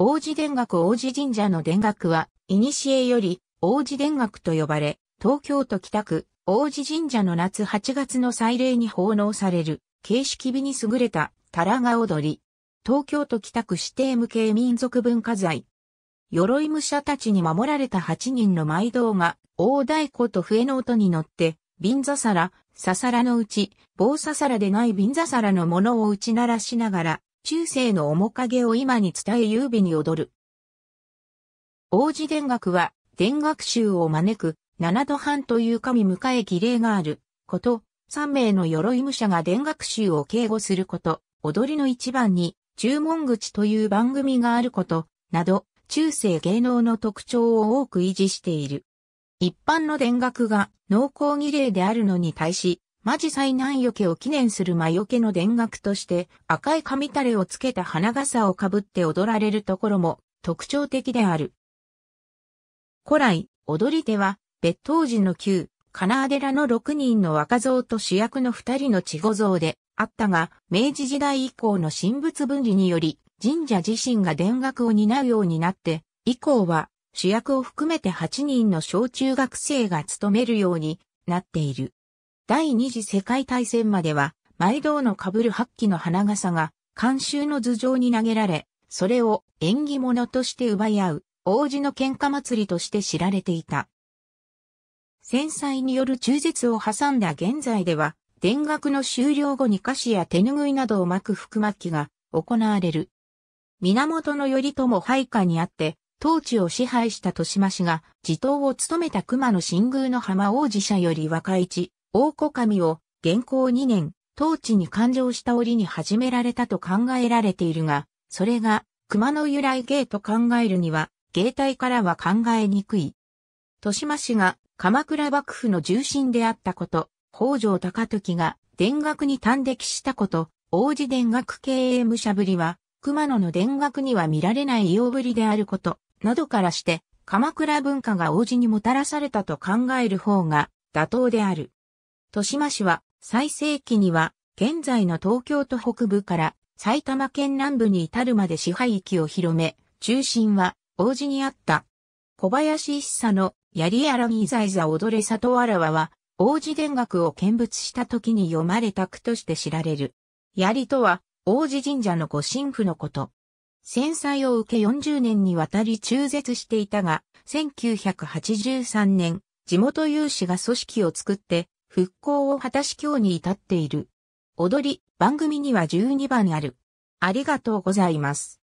王子殿学王子神社の殿学は、古より王子殿学と呼ばれ、東京都北区王子神社の夏8月の祭礼に奉納される、形式美に優れた、タラガ踊り。東京都北区指定無形民族文化財。鎧武者たちに守られた8人の毎道が、大太鼓と笛の音に乗って、瓶座皿、ささらのうち、棒ささらでない瓶座皿のものを打ち鳴らしながら、中世の面影を今に伝え優美に踊る。王子田楽は、田楽衆を招く、七度半という神迎え儀礼がある、こと、三名の鎧武者が田楽衆を警護すること、踊りの一番に、注文口という番組があること、など、中世芸能の特徴を多く維持している。一般の田楽が濃厚儀礼であるのに対し、マジ災難除けを記念する魔除けの田楽として赤い紙垂れをつけた花笠をかぶって踊られるところも特徴的である。古来、踊り手は別当時の旧金寺の6人の若造と主役の2人の稚語像であったが、明治時代以降の神仏分離により、神社自身が田楽を担うようになって、以降は主役を含めて8人の小中学生が務めるようになっている。第二次世界大戦までは、毎道の被る八旗の花笠が、監修の頭上に投げられ、それを縁起物として奪い合う、王子の喧嘩祭りとして知られていた。戦災による中絶を挟んだ現在では、田楽の終了後に菓子や手拭いなどを巻く福巻きが行われる。源頼朝配下にあって、当地を支配した豊島氏が、地頭を務めた熊野新宮の浜王子社より若市、大子神を現行2年、当地に勘定した折に始められたと考えられているが、それが熊の由来芸と考えるには、芸体からは考えにくい。豊島氏が鎌倉幕府の重臣であったこと、北条高時が田楽に短歴したこと、王子田楽経営武者ぶりは、熊野の田楽には見られない様ぶりであること、などからして、鎌倉文化が王子にもたらされたと考える方が妥当である。豊島市は最盛期には現在の東京都北部から埼玉県南部に至るまで支配域を広め、中心は王子にあった。小林一茶のやりやらみざいざ踊れ里あらわは、王子殿学を見物した時に読まれた句として知られる。槍とは、王子神社の御神父のこと。戦災を受け40年にわたり中絶していたが、1983年、地元有志が組織を作って、復興を果たし今日に至っている。踊り、番組には12番ある。ありがとうございます。